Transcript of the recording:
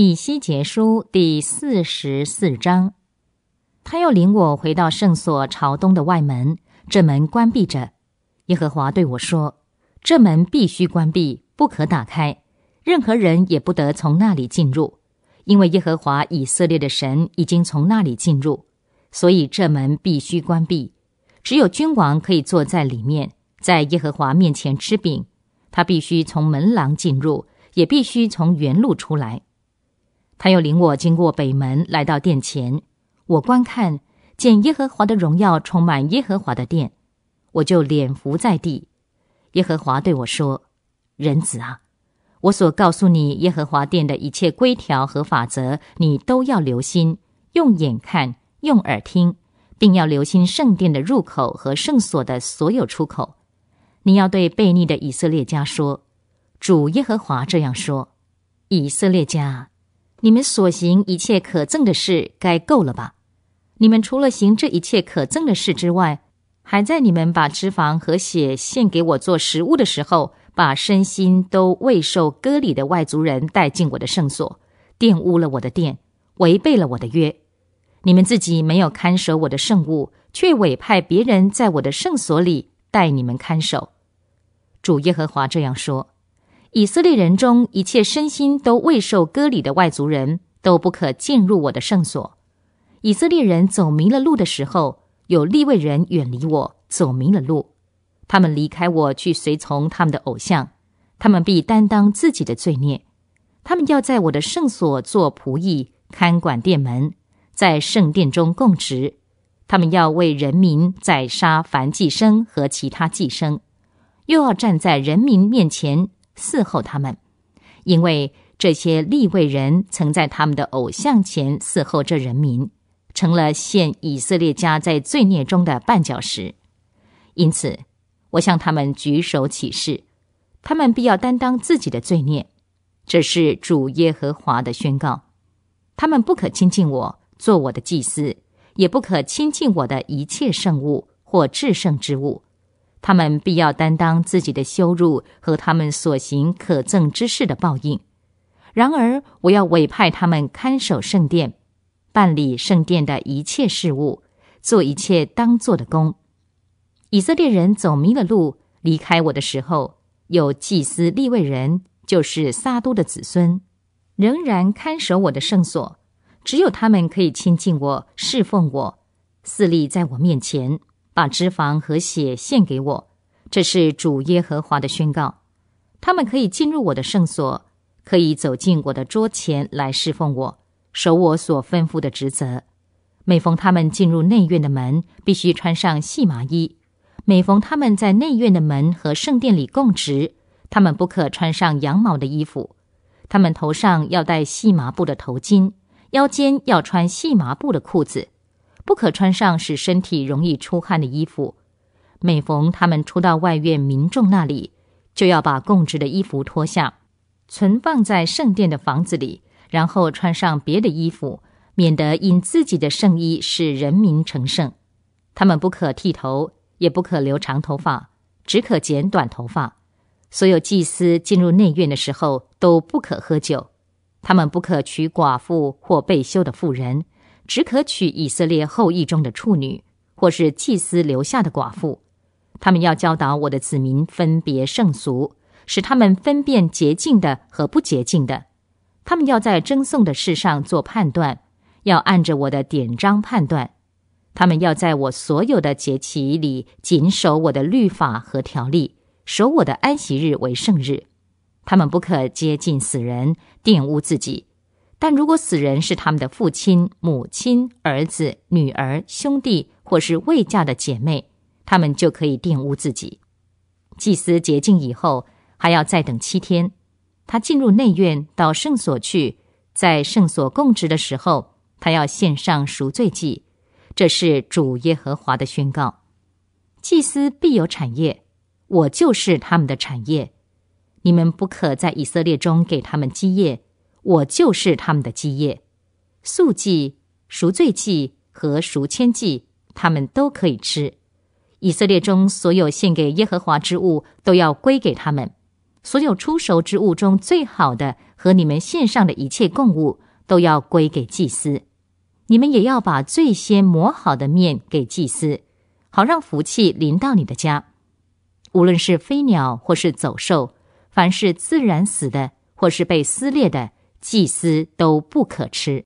以西结书第四十四章，他又领我回到圣所朝东的外门，这门关闭着。耶和华对我说：“这门必须关闭，不可打开，任何人也不得从那里进入，因为耶和华以色列的神已经从那里进入，所以这门必须关闭。只有君王可以坐在里面，在耶和华面前吃饼。他必须从门廊进入，也必须从原路出来。”他又领我经过北门，来到殿前。我观看，见耶和华的荣耀充满耶和华的殿，我就脸伏在地。耶和华对我说：“人子啊，我所告诉你耶和华殿的一切规条和法则，你都要留心，用眼看，用耳听，并要留心圣殿的入口和圣所的所有出口。你要对悖逆的以色列家说：主耶和华这样说，以色列家。”你们所行一切可憎的事，该够了吧？你们除了行这一切可憎的事之外，还在你们把脂肪和血献给我做食物的时候，把身心都未受割礼的外族人带进我的圣所，玷污了我的殿，违背了我的约。你们自己没有看守我的圣物，却委派别人在我的圣所里代你们看守。主耶和华这样说。以色列人中一切身心都未受割礼的外族人都不可进入我的圣所。以色列人走迷了路的时候，有利位人远离我走迷了路，他们离开我去随从他们的偶像，他们必担当自己的罪孽。他们要在我的圣所做仆役，看管殿门，在圣殿中供职。他们要为人民宰杀凡寄生和其他寄生，又要站在人民面前。伺候他们，因为这些立位人曾在他们的偶像前伺候这人民，成了现以色列家在罪孽中的绊脚石。因此，我向他们举手起誓，他们必要担当自己的罪孽。这是主耶和华的宣告。他们不可亲近我，做我的祭司，也不可亲近我的一切圣物或至圣之物。他们必要担当自己的羞辱和他们所行可憎之事的报应。然而，我要委派他们看守圣殿，办理圣殿的一切事务，做一切当做的工。以色列人走迷了路，离开我的时候，有祭司立卫人，就是撒都的子孙，仍然看守我的圣所。只有他们可以亲近我，侍奉我，侍立在我面前。把脂肪和血献给我，这是主耶和华的宣告。他们可以进入我的圣所，可以走进我的桌前来侍奉我，守我所吩咐的职责。每逢他们进入内院的门，必须穿上细麻衣；每逢他们在内院的门和圣殿里供职，他们不可穿上羊毛的衣服。他们头上要戴细麻布的头巾，腰间要穿细麻布的裤子。不可穿上使身体容易出汗的衣服。每逢他们出到外院民众那里，就要把供职的衣服脱下，存放在圣殿的房子里，然后穿上别的衣服，免得因自己的圣衣使人民成圣。他们不可剃头，也不可留长头发，只可剪短头发。所有祭司进入内院的时候都不可喝酒。他们不可娶寡妇或被休的妇人。只可娶以色列后裔中的处女，或是祭司留下的寡妇。他们要教导我的子民分别圣俗，使他们分辨洁净的和不洁净的。他们要在争讼的事上做判断，要按着我的典章判断。他们要在我所有的节期里谨守我的律法和条例，守我的安息日为圣日。他们不可接近死人，玷污自己。但如果死人是他们的父亲、母亲、儿子、女儿、兄弟或是未嫁的姐妹，他们就可以玷污自己。祭司洁净以后，还要再等七天。他进入内院到圣所去，在圣所供职的时候，他要献上赎罪祭。这是主耶和华的宣告：祭司必有产业，我就是他们的产业。你们不可在以色列中给他们基业。我就是他们的基业，素祭、赎罪祭和赎愆祭，他们都可以吃。以色列中所有献给耶和华之物都要归给他们；所有出熟之物中最好的和你们献上的一切供物都要归给祭司。你们也要把最先磨好的面给祭司，好让福气临到你的家。无论是飞鸟或是走兽，凡是自然死的或是被撕裂的，祭司都不可吃。